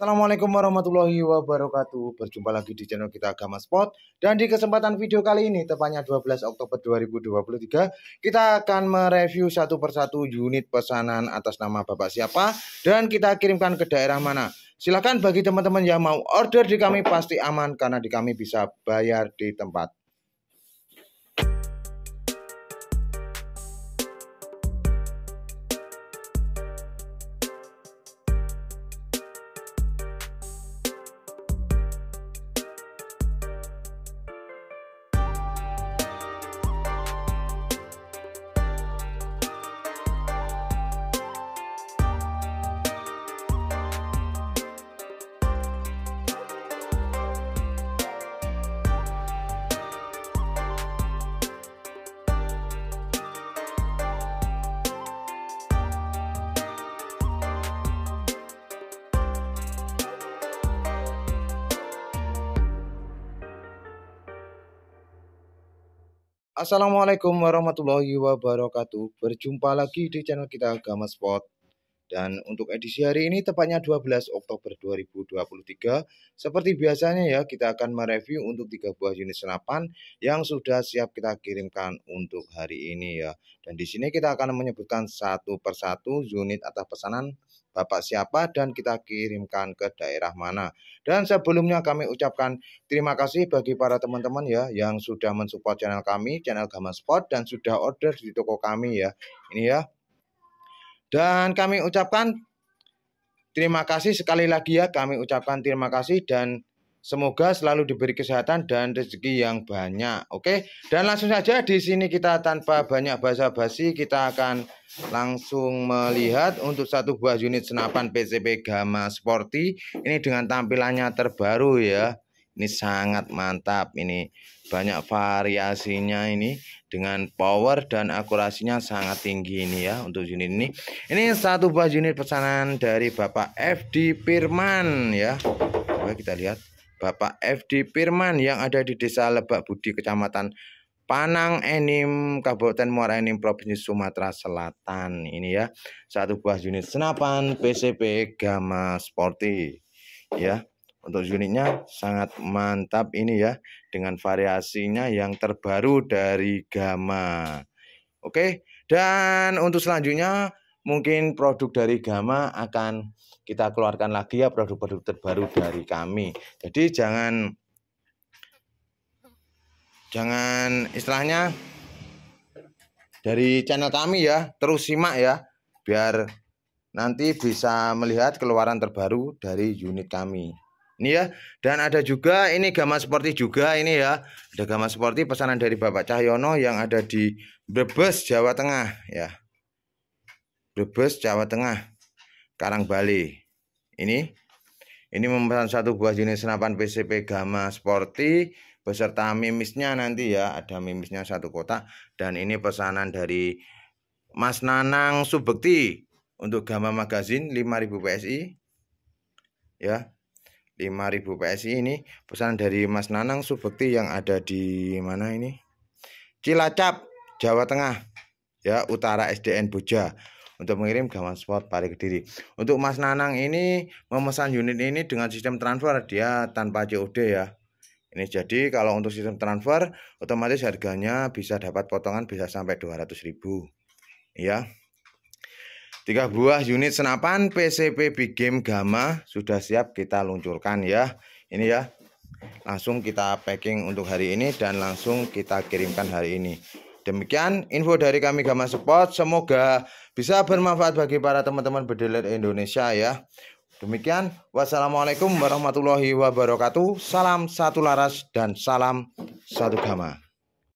Assalamualaikum warahmatullahi wabarakatuh. Berjumpa lagi di channel kita Agama Spot dan di kesempatan video kali ini tepatnya 12 Oktober 2023 kita akan mereview satu persatu unit pesanan atas nama Bapak siapa dan kita kirimkan ke daerah mana. Silahkan bagi teman-teman yang mau order di kami pasti aman karena di kami bisa bayar di tempat Assalamualaikum warahmatullahi wabarakatuh. Berjumpa lagi di channel kita Agama Spot. Dan untuk edisi hari ini tepatnya 12 Oktober 2023, seperti biasanya ya kita akan mereview untuk tiga buah unit senapan yang sudah siap kita kirimkan untuk hari ini ya. Dan di sini kita akan menyebutkan satu persatu unit atau pesanan Bapak siapa dan kita kirimkan ke daerah mana. Dan sebelumnya kami ucapkan terima kasih bagi para teman-teman ya yang sudah mensupport channel kami, channel Gama Sport dan sudah order di toko kami ya. Ini ya. Dan kami ucapkan terima kasih sekali lagi ya kami ucapkan terima kasih dan Semoga selalu diberi kesehatan dan rezeki yang banyak. Oke, dan langsung saja di sini kita tanpa banyak basa-basi kita akan langsung melihat untuk satu buah unit senapan PCP Gamma Sporty ini dengan tampilannya terbaru ya. Ini sangat mantap ini. Banyak variasinya ini dengan power dan akurasinya sangat tinggi ini ya untuk unit ini. Ini satu buah unit pesanan dari Bapak FD Firman ya. Coba kita lihat. Bapak FD Firman yang ada di Desa Lebak Budi, Kecamatan Panang Enim, Kabupaten Muara Enim, Provinsi Sumatera Selatan. Ini ya, satu buah unit senapan PCP Gama Sporty. Ya, untuk unitnya sangat mantap ini ya, dengan variasinya yang terbaru dari Gama. Oke, dan untuk selanjutnya mungkin produk dari Gama akan kita keluarkan lagi ya produk-produk terbaru dari kami. Jadi jangan jangan istilahnya dari channel kami ya, terus simak ya biar nanti bisa melihat keluaran terbaru dari unit kami. Ini ya, dan ada juga ini Gama Sporty juga ini ya. Ada Gama Sporty pesanan dari Bapak Cahyono yang ada di Brebes, Jawa Tengah ya. Brebes, Jawa Tengah, Karang Bali. Ini ini memesan satu buah jenis senapan PCP Gamma Sporty beserta mimisnya nanti ya, ada mimisnya satu kotak dan ini pesanan dari Mas Nanang Subekti untuk Gamma Magazine 5000 PSI. Ya. 5000 PSI ini pesanan dari Mas Nanang Subekti yang ada di mana ini? Cilacap, Jawa Tengah. Ya, utara SDN Boja untuk mengirim Gamas Sport pari Kediri. Untuk Mas Nanang ini memesan unit ini dengan sistem transfer dia tanpa COD ya. Ini jadi kalau untuk sistem transfer otomatis harganya bisa dapat potongan bisa sampai 200 ribu ya. Tiga buah unit senapan PCP Big Game Gamma sudah siap kita luncurkan ya. Ini ya. Langsung kita packing untuk hari ini dan langsung kita kirimkan hari ini. Demikian info dari kami Gama Sport. Semoga bisa bermanfaat bagi para teman-teman bedelet Indonesia ya. Demikian, wassalamualaikum warahmatullahi wabarakatuh. Salam satu laras dan salam satu gama.